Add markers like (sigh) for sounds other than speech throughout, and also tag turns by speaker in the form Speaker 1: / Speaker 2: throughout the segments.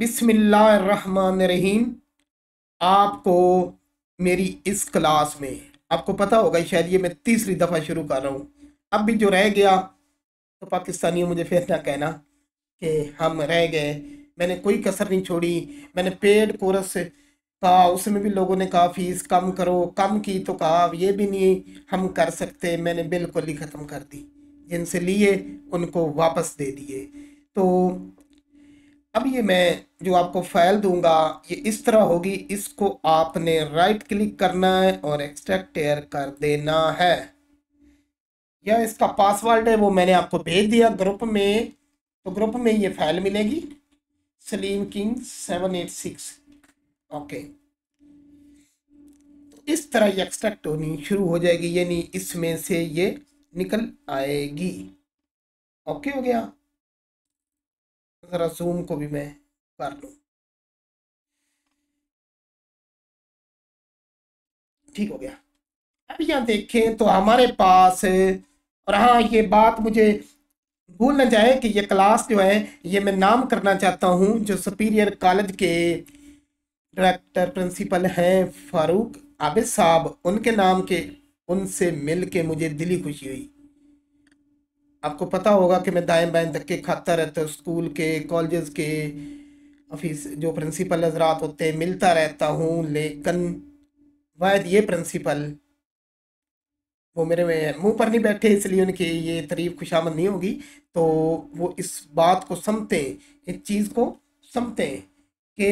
Speaker 1: बिसमीम आपको मेरी इस क्लास में आपको पता होगा शायद ये मैं तीसरी दफ़ा शुरू कर रहा हूँ अब भी जो रह गया तो पाकिस्तानियों मुझे फिर ना कहना कि हम रह गए मैंने कोई कसर नहीं छोड़ी मैंने पेड कोर्स कहा उसमें भी लोगों ने कहा फ़ीस कम करो कम की तो कहा ये भी नहीं हम कर सकते मैंने बिल्कुल ही ख़त्म कर दी जिनसे लिए उनको वापस दे दिए तो अब ये मैं जो आपको फाइल दूंगा ये इस तरह होगी इसको आपने राइट क्लिक करना है और एक्सट्रैक्ट एयर कर देना है या इसका पासवर्ड है वो मैंने आपको भेज दिया ग्रुप में तो ग्रुप में ये फाइल मिलेगी Salim king seven eight six okay तो इस तरह ये एक्सट्रैक्ट होनी शुरू हो जाएगी यानी इसमें से ये निकल आएगी ओके हो गया ज़रा जूम को भी मैं कर लू ठीक हो गया अब यहां देखें तो हमारे पास और हाँ ये बात मुझे भूल ना जाए कि ये क्लास जो है ये मैं नाम करना चाहता हूँ जो सुपीरियर कॉलेज के डायरेक्टर प्रिंसिपल हैं फारूक आबिद साहब उनके नाम के उनसे मिल के मुझे दिली खुशी हुई आपको पता होगा कि मैं दाएं बाएं धक्के खाता रहता हूँ स्कूल के कॉलेज के ऑफिस जो प्रिंसिपल हजरात होते हैं मिलता रहता हूँ लेकिन वायद ये प्रिंसिपल वो मेरे मुंह पर नहीं बैठे इसलिए उनकी ये तरीफ खुशामद नहीं होगी तो वो इस बात को समझते इस चीज़ को समझते कि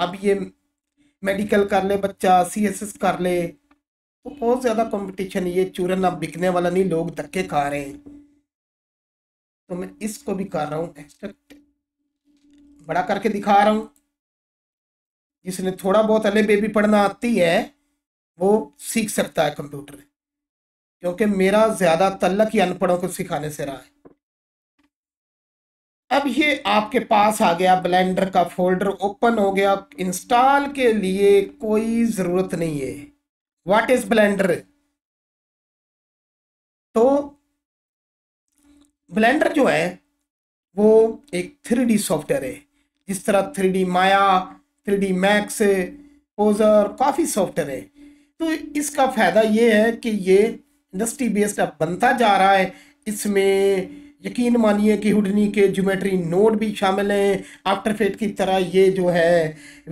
Speaker 1: अब ये मेडिकल कर ले बच्चा सी एस एस कर ले तो बहुत ज़्यादा कंपटीशन ये चूरन अब बिकने वाला नहीं लोग धक्के खा रहे हैं तो मैं इसको भी कर रहा हूँ एक्सट्रैक्ट बड़ा करके दिखा रहा हूँ जिसने थोड़ा बहुत अले बेबी पढ़ना आती है वो सीख सकता है कंप्यूटर क्योंकि मेरा ज़्यादा तल्लक ही अनपढ़ों को सिखाने से रहा है अब ये आपके पास आ गया ब्लेंडर का फोल्डर ओपन हो गया इंस्टॉल के लिए कोई ज़रूरत नहीं है व्हाट इज ब्लेंडर तो ब्लेंडर जो है वो एक थ्री सॉफ्टवेयर है जिस तरह three Maya three max Poser काफ़ी सॉफ्टवेयर है तो इसका फ़ायदा ये है कि ये इंडस्ट्री बेस्ड अब बनता जा रहा है इसमें यकीन मानिए कि हुडनी के ज्योमेट्री नोड भी शामिल हैं आफ्टर फेट की तरह ये जो है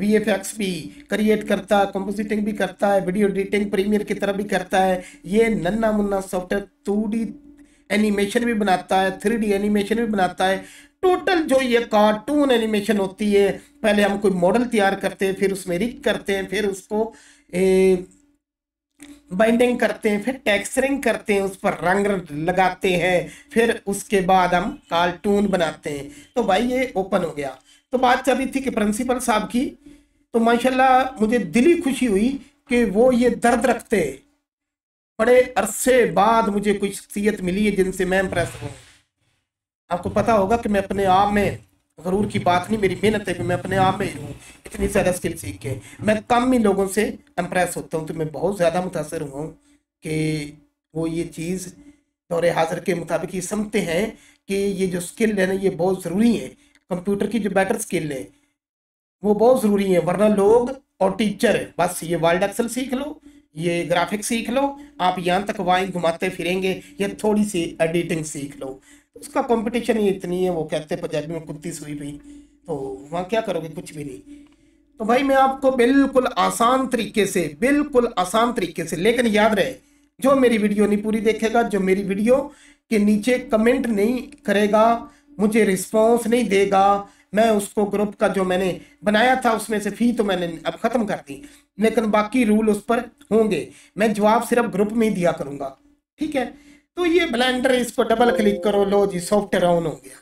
Speaker 1: वी एफ एक्स भी क्रिएट करता है कंपोजिटिंग भी करता है वीडियो एडिटिंग प्रीमियर की तरह भी करता है ये नन्ना मुन्ना सॉफ्टवेयर टू एनिमेशन भी बनाता है थ्री एनिमेशन भी बनाता है टोटल जो ये कार्टून एनिमेशन होती है पहले हम कोई मॉडल तैयार करते हैं फिर उसमें रिक करते हैं फिर उसको ए, बाइंडिंग करते हैं फिर टेक्सरिंग करते हैं उस पर रंग लगाते हैं फिर उसके बाद हम कार्टून बनाते हैं तो भाई ये ओपन हो गया तो बात चल रही थी कि प्रिंसिपल साहब की तो माशाल्लाह मुझे दिली खुशी हुई कि वो ये दर्द रखते बड़े अरसे बाद मुझे कुछ शख्सियत मिली है जिनसे मैं इम्प्रेस हूँ आपको पता होगा कि मैं अपने आप में गरूर की बात नहीं मेरी मेहनत है कि मैं अपने आप में ही हूँ इतनी ज़्यादा स्किल सीख के मैं कम ही लोगों से इम्प्रेस होता हूँ तो मैं बहुत ज़्यादा मुतासर हुआ हूँ कि वो ये चीज़ दौरे हाजिर के मुताबिक ये समझते हैं कि ये जो स्किल है ना ये बहुत ज़रूरी है कंप्यूटर की जो बेटर स्किल है वो बहुत ज़रूरी है वरना लोग और टीचर बस ये वर्ल्ड एक्सल सीख लो ये ग्राफिक सीख लो आप यहाँ तक वाइन घुमाते फिरेंगे या थोड़ी सी एडिटिंग सीख लो उसका कंपटीशन ही इतनी है वो कहते हैं पंजाबी में कुत्ती सुई भी तो वहाँ क्या करोगे कुछ भी नहीं तो भाई मैं आपको बिल्कुल आसान तरीके से बिल्कुल आसान तरीके से लेकिन याद रहे जो मेरी वीडियो नहीं पूरी देखेगा जो मेरी वीडियो के नीचे कमेंट नहीं करेगा मुझे रिस्पॉन्स नहीं देगा मैं उसको ग्रुप का जो मैंने बनाया था उसमें से फी तो मैंने अब ख़त्म कर दी लेकिन बाकी रूल उस पर होंगे मैं जवाब सिर्फ ग्रुप में ही दिया करूँगा ठीक है तो ये ब्लेंडर इसको डबल क्लिक करो लो जी सॉफ्टवेयर ऑन हो गया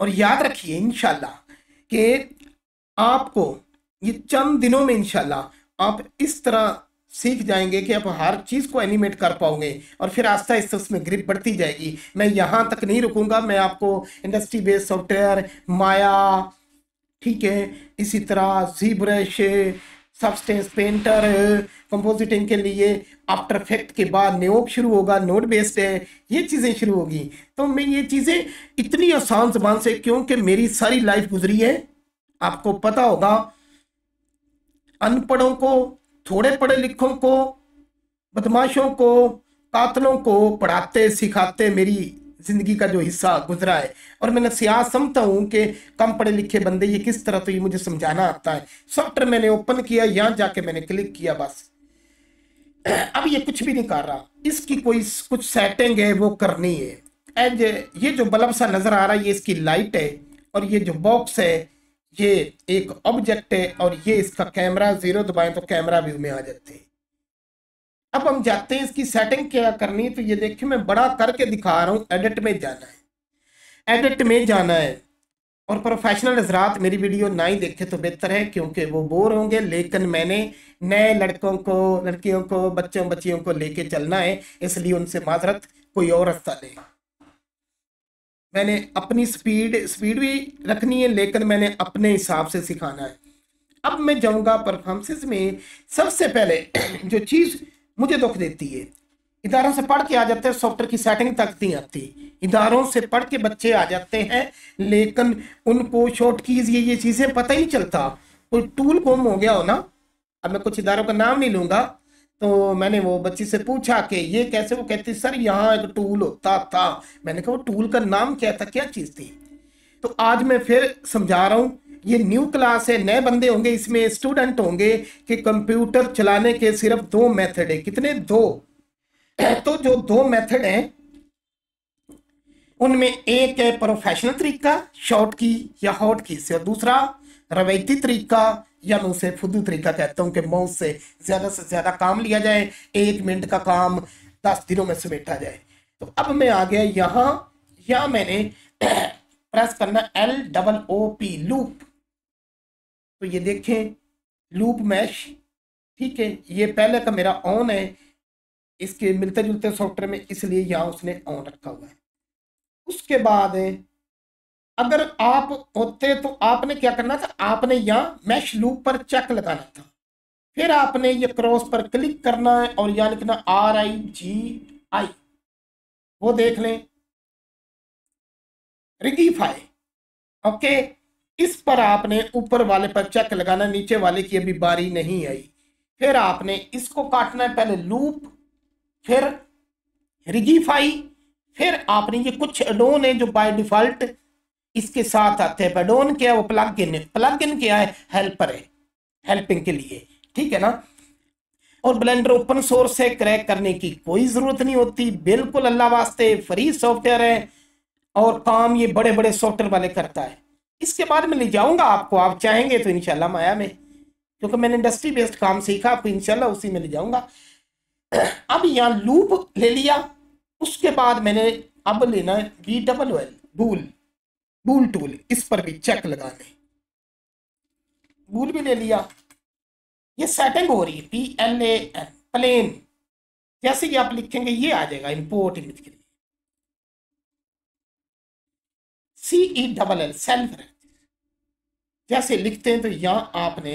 Speaker 1: और याद रखिए इनशाला कि आपको ये चंद दिनों में इनशाला आप इस तरह सीख जाएंगे कि आप हर चीज़ को एनिमेट कर पाओगे और फिर आस्ता आस्ता उसमें ग्रिप बढ़ती जाएगी मैं यहाँ तक नहीं रुकूंगा मैं आपको इंडस्ट्री बेस्ड सॉफ्टवेयर माया ठीक है इसी तरह ZBrush substance painter compositing के लिए आफ्टर इफेक्ट के बाद न्योप शुरू होगा नोट बेस्ड है ये चीज़ें शुरू होगी तो मैं ये चीज़ें इतनी आसान जबान से क्योंकि मेरी सारी लाइफ गुजरी है आपको पता होगा अनपढ़ों को थोड़े पढ़े लिखों को बदमाशों को कातलों को पढ़ाते सिखाते मेरी ज़िंदगी का जो हिस्सा गुजरा है और मैं नफसियात समझता हूँ कि कम पढ़े लिखे बंदे ये किस तरह तो ये मुझे समझाना आता है सॉफ्टवेयर मैंने ओपन किया यहाँ जाके मैंने क्लिक किया बस अब ये कुछ भी नहीं कर रहा इसकी कोई कुछ सेटिंग है वो करनी है एंड ये जो बल्ब सा नज़र आ रहा है ये इसकी लाइट है और ये जो बॉक्स है ये एक ऑब्जेक्ट है और ये इसका कैमरा ज़ीरो दबाएं तो कैमरा व्यू में आ जाते हैं अब हम जाते हैं इसकी सेटिंग क्या करनी है तो ये देखिए मैं बड़ा करके दिखा रहा हूँ एडिट में जाना है एडिट में जाना है और प्रोफेशनल हजरात मेरी वीडियो ना ही देखे तो बेहतर है क्योंकि वो बोर होंगे लेकिन मैंने नए लड़कों को लड़कियों को बच्चों बच्चियों को लेके चलना है इसलिए उनसे माजरत कोई और रास्ता नहीं मैंने अपनी स्पीड स्पीड भी रखनी है लेकिन मैंने अपने हिसाब से सिखाना है अब मैं जाऊंगा परफॉर्मेंसेस में सबसे पहले जो चीज़ मुझे दुख देती है इधारों से पढ़ के आ जाते हैं सॉफ्टवेयर की सेटिंग तक नहीं आती इधारों से पढ़ के बच्चे आ जाते हैं लेकिन उनको शॉर्ट कीज ये ये चीज़ें पता ही चलता कोई टूल कॉम हो गया हो ना अब मैं कुछ इधारों का नाम नहीं लूंगा तो मैंने वो बच्ची से पूछा कि ये कैसे वो कहती सर यहाँ एक टूल होता था मैंने कहा वो टूल का नाम क्या था क्या चीज़ थी तो आज मैं फिर समझा रहा हूँ ये न्यू क्लास है नए बंदे होंगे इसमें स्टूडेंट होंगे कि कंप्यूटर चलाने के सिर्फ दो मेथड है कितने दो तो जो दो मेथड हैं उनमें एक है प्रोफेशनल तरीका शॉर्ट की या हॉट की से और दूसरा रवायती तरीका या मैं उसे फुदू तरीका कहता हूँ कि मौत से ज़्यादा से ज़्यादा काम लिया जाए एक मिनट का काम दस दिनों में समेटा जाए तो अब मैं आ गया यहाँ या मैंने प्रेस (clears throat) करना L double O P loop तो ये देखें लूप मैश ठीक है ये पहले का मेरा ऑन है इसके मिलते जुलते सॉफ्टवेयर में इसलिए यहाँ उसने ऑन रखा हुआ है उसके बाद अगर आप होते तो आपने क्या करना था आपने यहाँ मैश लूप पर चेक लगाना था फिर आपने ये क्रॉस पर क्लिक करना है और यहाँ लिखना आर आई जी आई वो देख लें रिगीफाई ओके इस पर आपने ऊपर वाले पर चेक लगाना नीचे वाले की अभी बारी नहीं आई फिर आपने इसको काटना है पहले लूप फिर रिगीफाई फिर आपने ये कुछ एडोन है जो बाय डिफॉल्ट इसके साथ आते हैं एडोन क्या है वो प्लग इन प्लग इन क्या है हेल्पर है हेल्पिंग के लिए ठीक है ना और ब्लेंडर ओपन सोर्स है क्रैक करने की कोई ज़रूरत नहीं होती बिल्कुल अल्लाह वास्ते फ्री सॉफ्टवेयर है और काम ये बड़े बड़े सॉफ्टवेयर वाले करता है इसके बाद में ले जाऊंगा आपको आप चाहेंगे तो इनशाला माया में क्योंकि मैंने इंडस्ट्री बेस्ड काम सीखा आपको इनशाला उसी में ले जाऊंगा (clears throat) अब यहाँ लूप ले लिया उसके बाद मैंने अब लेना है B double well bool bool tool इस पर भी चेक लगाने
Speaker 2: बूल भी ले लिया ये सेटिंग हो रही है P L A N plane जैसे कि आप लिखेंगे ये आ जाएगा इम्पोर्ट इमेज के
Speaker 1: C E double L self जैसे लिखते हैं तो यहाँ आपने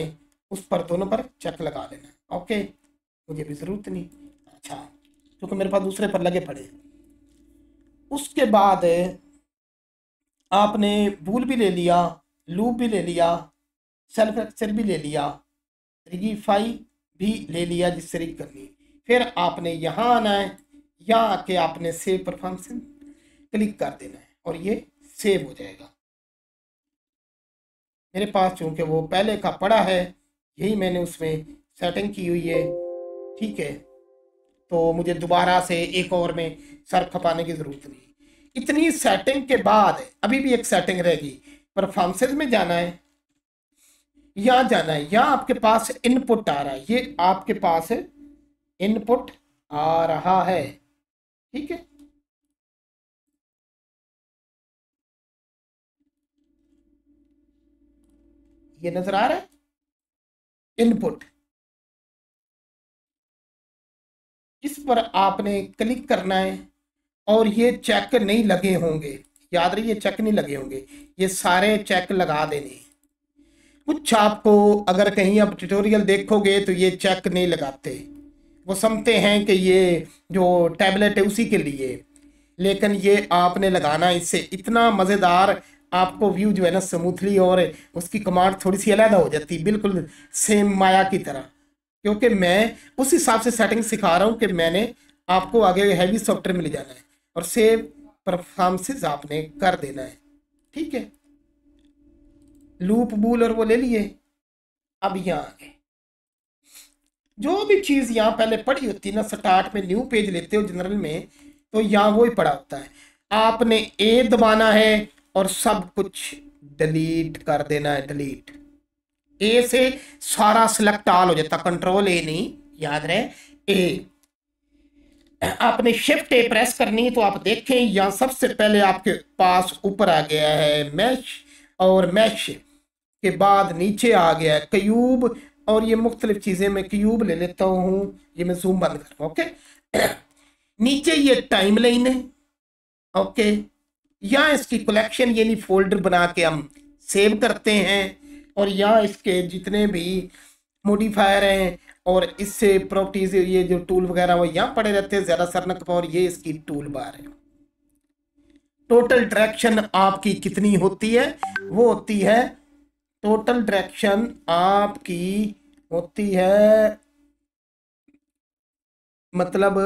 Speaker 1: उस पर दोनों पर चेक लगा लेना ओके मुझे भी ज़रूरत नहीं अच्छा क्योंकि मेरे पास दूसरे पर लगे पड़े उसके बाद आपने भूल भी ले लिया लूप भी ले लिया सेल्फ एक्सर भी ले लिया रिगीफाई भी ले लिया जिससे रिग करनी फिर आपने यहाँ आना है यहाँ आके आपने सेव परफॉर्मेंस क्लिक कर देना है और ये सेव हो जाएगा मेरे पास चूंकि वो पहले का पड़ा है यही मैंने उसमें सेटिंग की हुई है ठीक है तो मुझे दोबारा से एक और में सर खपाने की ज़रूरत नहीं इतनी सेटिंग के बाद अभी भी एक सेटिंग रहेगी परफॉर्मसेज में जाना है यहां जाना है यहां आपके पास इनपुट आ रहा है ये आपके पास इनपुट
Speaker 2: आ रहा है ठीक है ये नजर आ रहा है इनपुट
Speaker 1: इस पर आपने क्लिक करना है और ये चेक नहीं लगे होंगे याद रही ये चेक नहीं लगे होंगे ये सारे चेक लगा देने कुछ आपको अगर कहीं आप ट्यूटोरियल देखोगे तो ये चेक नहीं लगाते वो समझते हैं कि ये जो टैबलेट है उसी के लिए लेकिन ये आपने लगाना इससे इतना मज़ेदार आपको व्यू जो है ना स्मूथली और उसकी कमांड थोड़ी सी अलहदा हो जाती है बिल्कुल सेम माया की तरह क्योंकि मैं उस हिसाब से सेटिंग सिखा रहा हूँ कि मैंने आपको आगे हैवी सॉफ्टवेयर मिल जाना है और सेम परफॉर्मसेज आपने कर देना है ठीक है लूप बूल और वो ले लिए अब यहाँ आ गए जो भी चीज़ यहाँ पहले पढ़ी होती है ना स्टार्ट में न्यू पेज लेते हो जनरल में तो यहाँ वो ही पढ़ा होता है आपने ए दबाना है और सब कुछ डिलीट कर देना है डिलीट ए से सारा सिलेक्ट ऑल हो जाता कंट्रोल ए नहीं याद रहे ए आपने शिफ्ट ए प्रेस करनी तो आप देखें यहाँ सबसे पहले आपके पास ऊपर आ गया है मैश और मैश के बाद नीचे आ गया है क्यूब और ये मुख्तलिफ चीज़ें मैं क्यूब ले लेता हूँ ये मैं जूम बंद करूँ ओके (clears throat) नीचे ये टाइम लाइन है ओके या इसकी कलेक्शन यानी फोल्डर बना के हम सेव करते हैं और या इसके जितने भी मोडिफायर हैं और इससे प्रॉपर्टीज़ ये जो टूल वगैरह वो यहाँ पड़े रहते हैं ज़्यादा सरनक और ये इसकी टूल बार है टोटल डायरेक्शन आपकी कितनी होती है वो होती है टोटल डायरेक्शन आपकी होती है मतलब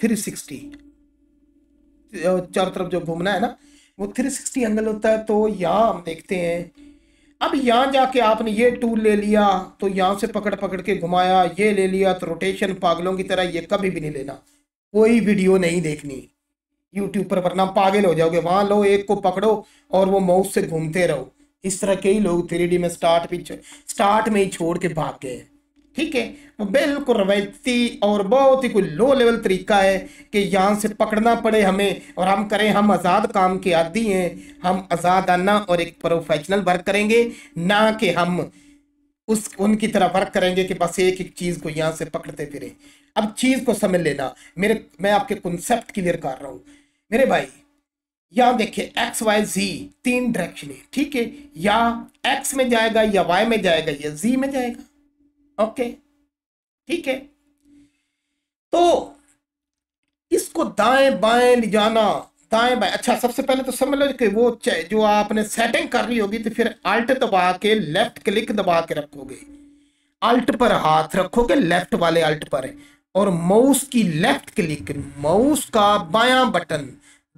Speaker 1: थ्री सिक्सटी चारों तरफ जो घूमना है ना वो 360 एंगल होता है तो यहाँ हम देखते हैं अब यहाँ जाके आपने ये टूल ले लिया तो यहाँ से पकड़ पकड़ के घुमाया ये ले लिया तो रोटेशन पागलों की तरह ये कभी भी नहीं लेना कोई वीडियो नहीं देखनी यूट्यूब पर वरना पागल हो जाओगे वहाँ लो एक को पकड़ो और वो माउस से घूमते रहो इस तरह के ही लोग थ्री में स्टार्ट भी स्टार्ट में ही छोड़ के भाग गए हैं ठीक है वो बिल्कुल रवायती और बहुत ही कोई लो लेवल तरीका है कि यहाँ से पकड़ना पड़े हमें और हम करें हम आज़ाद काम के आदि हैं हम आज़ादाना और एक प्रोफेशनल वर्क करेंगे ना कि हम उस उनकी तरह वर्क करेंगे कि बस एक एक चीज़ को यहाँ से पकड़ते फिरें अब चीज़ को समझ लेना मेरे मैं आपके कंसेप्ट क्लियर कर रहा हूँ मेरे भाई यहाँ देखिए एक्स वाई जी तीन डायरेक्शन है ठीक है या एक्स में जाएगा या वाई में जाएगा या जी में जाएगा ओके ठीक है तो इसको दाएं बाएं ले जाना दाएं बाएं अच्छा सबसे पहले तो समझ लो कि वो जो आपने सेटिंग कर रही होगी तो फिर अल्ट दबा के लेफ्ट क्लिक दबा के रखोगे अल्ट पर हाथ रखोगे लेफ्ट वाले अल्ट पर और माउस की लेफ्ट क्लिक माउस का बायां बटन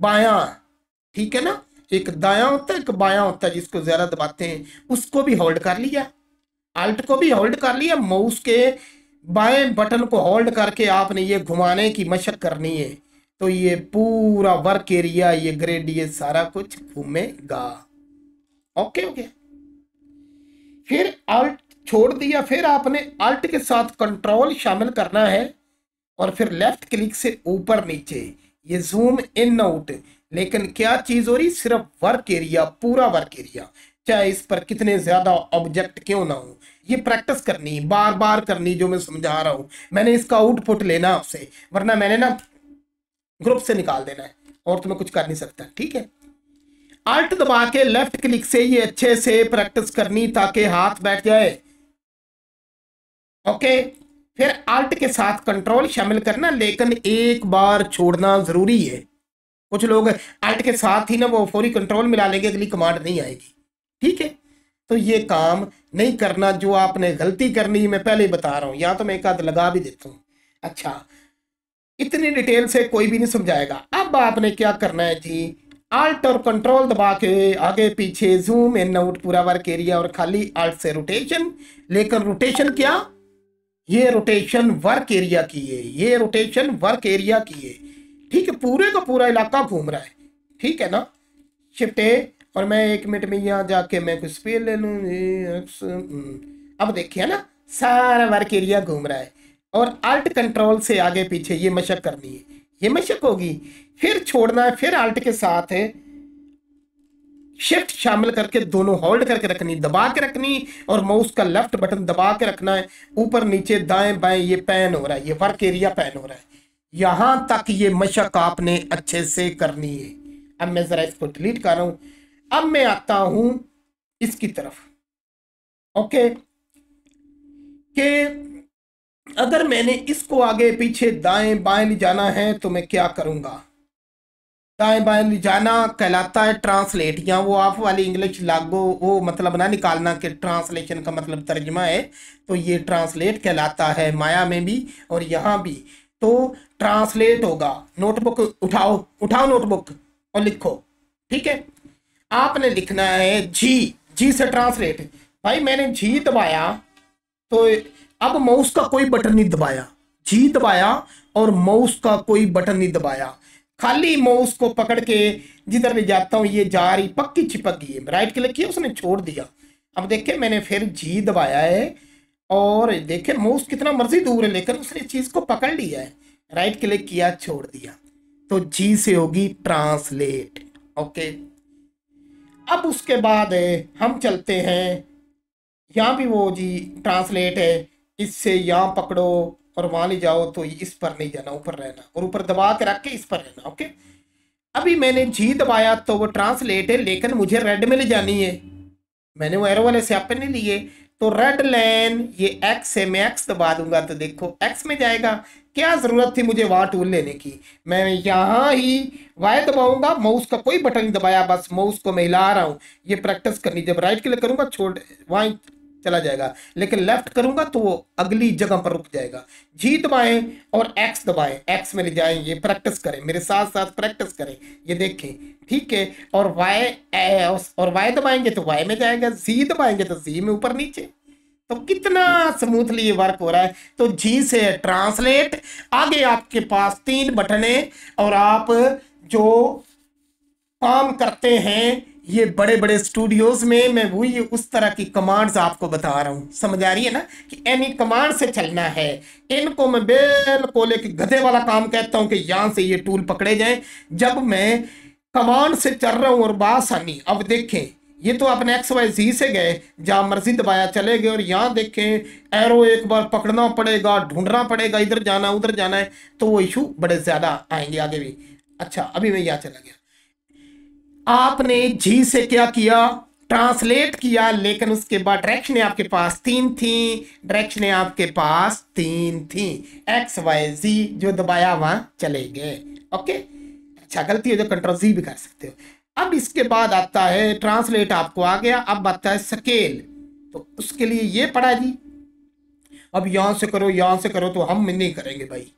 Speaker 1: बायां ठीक है ना एक दायां होता है एक बायां होता है जिसको ज़्यादा दबाते हैं उसको भी होल्ड कर लिया अल्ट को भी होल्ड कर लिया माउस के बाएं बटन को होल्ड करके आपने ये घुमाने की मशक करनी है तो ये पूरा वर्क एरिया ये ग्रेड ये सारा कुछ घूमेगा ओके ओके फिर अल्ट छोड़ दिया फिर आपने अल्ट के साथ कंट्रोल शामिल करना है और फिर लेफ्ट क्लिक से ऊपर नीचे ये जूम इन आउट लेकिन क्या चीज़ हो रही सिर्फ वर्क एरिया पूरा वर्क एरिया चाहे इस पर कितने ज़्यादा ऑब्जेक्ट क्यों ना हो ये प्रैक्टिस करनी बार बार करनी जो मैं समझा रहा हूँ मैंने इसका आउटपुट लेना आपसे वरना मैंने ना ग्रुप से निकाल देना है और तुम्हें तो कुछ कर नहीं सकता ठीक है अल्ट दबा के लेफ्ट क्लिक से ये अच्छे से प्रैक्टिस करनी ताकि हाथ बैठ जाए ओके फिर अल्ट के साथ कंट्रोल शामिल करना लेकिन एक बार छोड़ना ज़रूरी है कुछ लोग अल्ट के साथ ही ना वो फोरी कंट्रोल मिला लेंगे अगली कमांड नहीं आएगी ठीक है तो ये काम नहीं करना जो आपने गलती करनी मैं पहले ही बता रहा हूं या तो मैं एक आध लगा भी देता हूं अच्छा इतनी डिटेल से कोई भी नहीं समझाएगा अब आपने क्या करना है जी आल्ट और कंट्रोल दबा के आगे पीछे जूम इन आउट पूरा वर्क एरिया और खाली आल्ट से रोटेशन लेकर रोटेशन क्या ये रोटेशन वर्क एरिया की है ये रोटेशन वर्क एरिया की है ठीक है पूरे का पूरा इलाका घूम रहा है ठीक है ना शिफ्ट ए और मैं एक मिनट में यहाँ जाके मैं कुछ पेड़ ले लूँ हम्म। अब देखिए ना सारा वर्क एरिया घूम रहा है और अल्ट कंट्रोल से आगे पीछे ये मशक करनी है ये मशक होगी फिर छोड़ना है फिर अल्ट के साथ है शिफ्ट शामिल करके दोनों होल्ड करके रखनी दबा के रखनी और माउस का लेफ्ट बटन दबा के रखना है ऊपर नीचे दाएं बाएं ये पैन हो रहा है ये वर्क एरिया पैन हो रहा है यहां तक ये मशक आपने अच्छे से करनी है अब मैं ज़रा इसको डिलीट कर रहा हूं अब मैं आता हूं इसकी तरफ ओके के अगर मैंने इसको आगे पीछे दाएं बाएं ले जाना है तो मैं क्या करूंगा दाएं बाएं ले जाना कहलाता है ट्रांसलेट या वो आप वाली इंग्लिश लागो वो मतलब ना निकालना कि ट्रांसलेशन का मतलब तर्जमा है तो ये ट्रांसलेट कहलाता है माया में भी और यहाँ भी तो ट्रांसलेट होगा नोटबुक उठाओ उठाओ नोटबुक और लिखो ठीक है आपने लिखना है जी जी से ट्रांसलेट भाई मैंने जी दबाया तो अब माउस का कोई बटन नहीं दबाया जी दबाया और माउस का कोई बटन नहीं दबाया खाली माउस को पकड़ के जिधर भी जाता हूँ ये जा रही पक्की चिपक गई है राइट क्लिक किया उसने छोड़ दिया अब देखे मैंने फिर जी दबाया है और देखे माउस कितना मर्जी दूर है लेकर उसने चीज़ को पकड़ लिया है राइट क्लिक किया छोड़ दिया तो जी से होगी ट्रांसलेट ओके okay. अब उसके बाद हम चलते हैं यहाँ भी वो जी ट्रांसलेट है इससे यहाँ पकड़ो और वहाँ ले जाओ तो इस पर नहीं जाना ऊपर रहना और ऊपर दबा के रख के इस पर रहना ओके अभी मैंने जी दबाया तो वो ट्रांसलेट है लेकिन मुझे रेड में ले जानी है मैंने वो एरो वाले आप नहीं लिए तो रेड लाइन ये एक्स है मैं एक्स दबा दूंगा तो देखो एक्स में जाएगा क्या ज़रूरत थी मुझे वहाँ टूल लेने की मैं यहाँ ही वाई दबाऊंगा माउस का कोई बटन नहीं दबाया बस माउस को मैं हिला रहा हूँ ये प्रैक्टिस करनी जब राइट क्लिक करूंगा छोड़ वाई चला जाएगा लेकिन लेफ्ट करूंगा तो वो अगली जगह पर रुक जाएगा जी दबाएं और एक्स दबाएं एक्स में ले ये प्रैक्टिस करें मेरे साथ साथ प्रैक्टिस करें ये देखें ठीक है और वाई और वाई दबाएंगे तो वाई में जाएगा जी दबाएंगे तो जी में ऊपर नीचे तो कितना स्मूथली वर्क हो रहा है तो जी से ट्रांसलेट आगे आपके पास तीन बटन है और आप जो काम करते हैं ये बड़े बड़े स्टूडियोज में मैं वही उस तरह की कमांड्स आपको बता रहा हूँ समझ आ रही है ना कि एनी कमांड से चलना है इनको मैं बिल्कुल एक गधे वाला काम कहता हूँ कि यहाँ से ये टूल पकड़े जाएं जब मैं कमांड से चल रहा हूँ और बासानी अब देखें ये तो अपने एक्स वाई जी से गए जहाँ मर्जी दबाया चले गए और यहाँ देखें एरो एक बार पकड़ना पड़ेगा ढूंढना पड़ेगा इधर जाना उधर जाना है तो वो इशू बड़े ज़्यादा आएंगे आगे भी अच्छा अभी मैं यहाँ चला गया आपने जी से क्या किया ट्रांसलेट किया लेकिन उसके बाद डायरेक्शन आपके पास तीन थी डायरेक्शन आपके पास तीन थी एक्स वाई जी जो दबाया वहाँ चले गए ओके अच्छा गलती है जो कंट्रोल जी भी कर सकते हो अब इसके बाद आता है ट्रांसलेट आपको आ गया अब आता है स्केल तो उसके लिए ये पढ़ा जी अब यहाँ से करो यहाँ से करो तो हम नहीं करेंगे भाई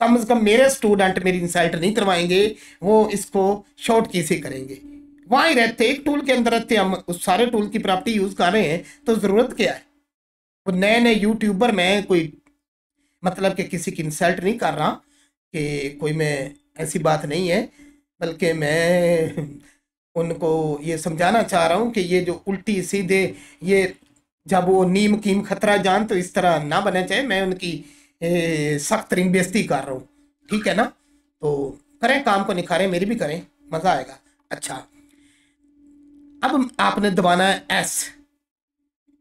Speaker 1: कम से कम मेरे स्टूडेंट मेरी इंसल्ट नहीं करवाएंगे वो इसको शॉर्ट की से करेंगे वहाँ ही रहते एक टूल के अंदर रहते हम उस सारे टूल की प्रॉपर्टी यूज़ कर रहे हैं तो ज़रूरत क्या है वो नए नए यूट्यूबर में कोई मतलब कि किसी की इंसल्ट नहीं कर रहा कि कोई मैं ऐसी बात नहीं है बल्कि मैं उनको ये समझाना चाह रहा हूँ कि ये जो उल्टी सीधे ये जब वो नीम कीम खतरा जान तो इस तरह ना बने चाहे मैं उनकी सख्त रिंग बेस्ती कर रहा हूँ ठीक है ना तो करें काम को निखारें मेरी भी करें मज़ा आएगा अच्छा अब आपने दबाना है एस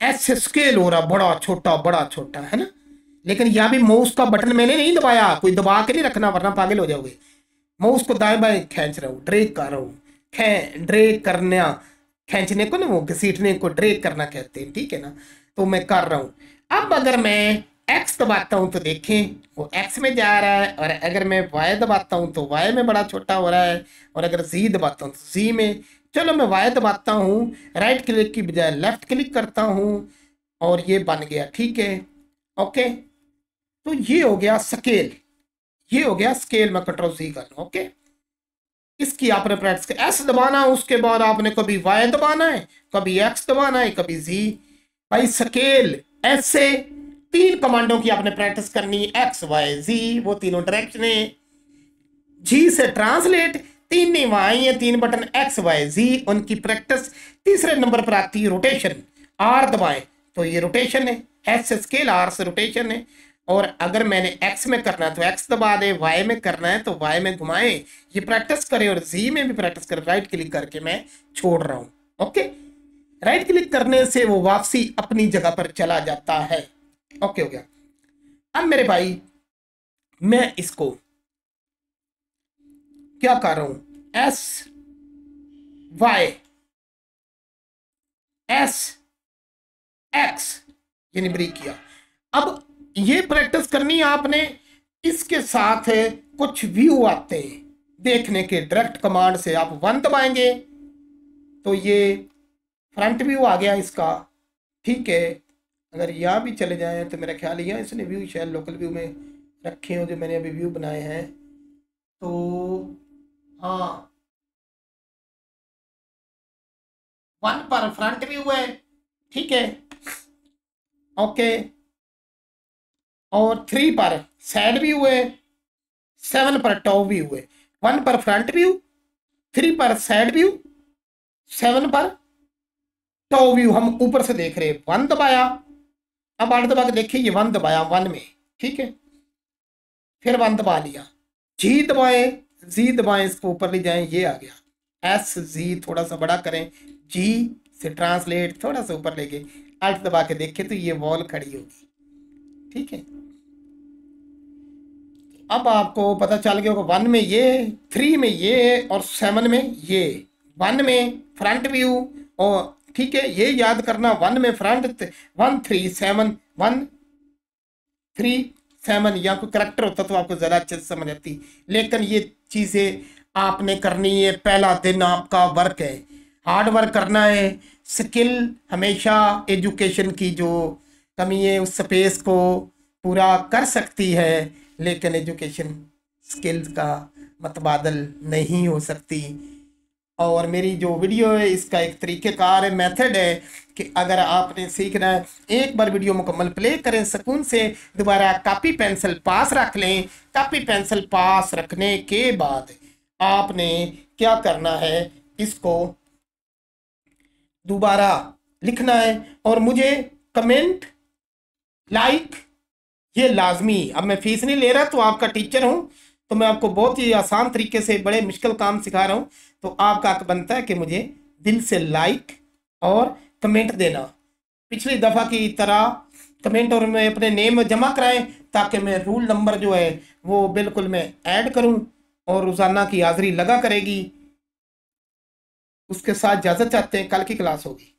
Speaker 1: एस से स्केल हो रहा बड़ा छोटा बड़ा छोटा है ना लेकिन यहाँ भी माउस का बटन मैंने नहीं दबाया कोई दबा के नहीं रखना वरना पागल हो जाओगे मैं उसको दाएं बाएं खींच रहा हूँ ड्रेक कर रहा हूँ खे ड्रेक करना खींचने को ना वो घसीटने को ड्रेक करना कहते हैं ठीक है ना तो मैं कर रहा हूँ अब अगर मैं एक्स दबाता हूँ तो देखें वो एक्स में जा रहा है और अगर मैं वाई दबाता हूँ तो वाई में बड़ा छोटा हो रहा है और अगर जी दबाता हूँ तो जी में चलो मैं वाई दबाता हूँ राइट क्लिक की बजाय लेफ्ट क्लिक करता हूँ और ये बन गया ठीक है ओके तो ये हो गया स्केल ये हो गया स्केल में कट्रोजीगन ओके इसकी आपने प्रैक्टिस एस दबाना उसके बाद आपने कभी वाई दबाना है कभी एक्स दबाना है कभी जी भाई स्केल एस से तीन कमांडों की आपने प्रैक्टिस करनी है एक्स वाई जी वो तीनों डायरेक्शन है जी से ट्रांसलेट तीन नहीं वाई है तीन बटन एक्स वाई जी उनकी प्रैक्टिस तीसरे नंबर पर आती है रोटेशन आर दबाएं तो ये रोटेशन है एस से स्केल आर से रोटेशन है और अगर मैंने x में करना है तो x दबा दे y में करना है तो y में घुमाए ये प्रैक्टिस करें और z में भी प्रैक्टिस करें राइट क्लिक करके मैं छोड़ रहा हूं ओके राइट क्लिक करने से वो वापसी अपनी जगह पर चला जाता है ओके हो गया अब मेरे भाई मैं इसको क्या कर रहा हूं एस
Speaker 2: वाई एस एक्स
Speaker 1: यानी ब्रेक किया अब ये प्रैक्टिस करनी आपने इसके साथ कुछ व्यू आते देखने के डायरेक्ट कमांड से आप वन दबाएंगे तो ये फ्रंट व्यू आ गया इसका ठीक है अगर यहाँ भी चले जाएँ तो मेरा ख्याल यहाँ इसने व्यू शायद लोकल व्यू में रखे हों जो मैंने अभी व्यू बनाए हैं तो हाँ
Speaker 2: वन पर फ्रंट व्यू है ठीक है ओके और थ्री पर साइड व्यू है
Speaker 1: सेवन पर टॉप व्यू है वन पर फ्रंट व्यू थ्री पर साइड व्यू सेवन पर टॉप व्यू हम ऊपर से देख रहे वन दबाया अब आठ दबा के देखिए ये वन दबाया वन में ठीक है फिर वन दबा लिया जी दबाएं जी दबाएं इसको ऊपर ले जाए ये आ गया एस जी थोड़ा सा बड़ा करें जी से ट्रांसलेट थोड़ा सा ऊपर लेके आठ दबा के देखे तो ये वॉल खड़ी होगी ठीक है अब आपको पता चल गया होगा वन में ये थ्री में ये और सेवन में ये वन में फ्रंट व्यू और ठीक है ये याद करना वन में front one three seven one three seven या कोई करेक्टर होता तो आपको ज़्यादा अच्छे से समझ आती लेकिन ये चीज़ें आपने करनी है पहला दिन आपका वर्क है हार्ड वर्क करना है स्किल हमेशा एजुकेशन की जो कमी है उस स्पेस को पूरा कर सकती है लेकिन एजुकेशन स्किल्स का मतबादल नहीं हो सकती और मेरी जो वीडियो है इसका एक तरीक़ेकार है मेथड है कि अगर आपने सीखना है एक बार वीडियो मुकम्मल प्ले करें सुकून से दोबारा कापी पेंसिल पास रख लें कापी पेंसिल पास रखने के बाद आपने क्या करना है इसको दोबारा लिखना है और मुझे कमेंट लाइक ये लाजमी अब मैं फीस नहीं ले रहा तो आपका टीचर हूँ तो मैं आपको बहुत ही आसान तरीके से बड़े मुश्किल काम सिखा रहा हूँ तो आपका हक बनता है कि मुझे दिल से लाइक और कमेंट देना पिछली दफ़ा की तरह कमेंट और मैं अपने नेम जमा कराएं ताकि मैं रूल नंबर जो है वो बिल्कुल मैं ऐड करूं और रोज़ाना की हाज़िरी लगा करेगी उसके
Speaker 2: साथ इजाज़त चाहते हैं कल की क्लास होगी